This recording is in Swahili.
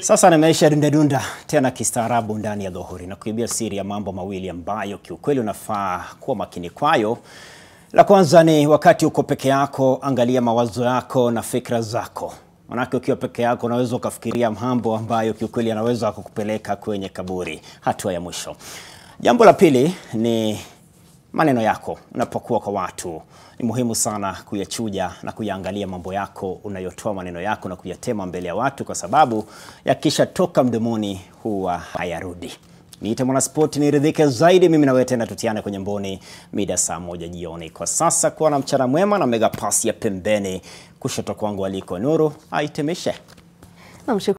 Sasa nimeisha dundadunda tena kistaarabu ndani ya dhuhuri na kuibia siri ya mambo mawili ambayo kiukweli unafaa kuwa makini kwayo. La kwanza ni wakati uko peke yako, angalia mawazo yako na fikra zako. Manake ukiwa peke yako unaweza ukafikiria mambo ambayo kiukweli anaweza kukupeleka kwenye kaburi, hatua ya mwisho. Jambo la pili ni maneno yako unapokuwa kwa watu. Ni muhimu sana kuyachuja na kuyaangalia mambo yako unayotoa maneno yako na kuyatema mbele ya watu, kwa sababu yakisha toka mdomoni huwa hayarudi. Niite Mwanaspoti niridhike zaidi. Mimi nawe tena tutiane kwenye mboni mida saa moja jioni. Kwa sasa, kuwa na mchana mwema na megapasi ya pembeni. Kushoto kwangu aliko nuru aitemeshe.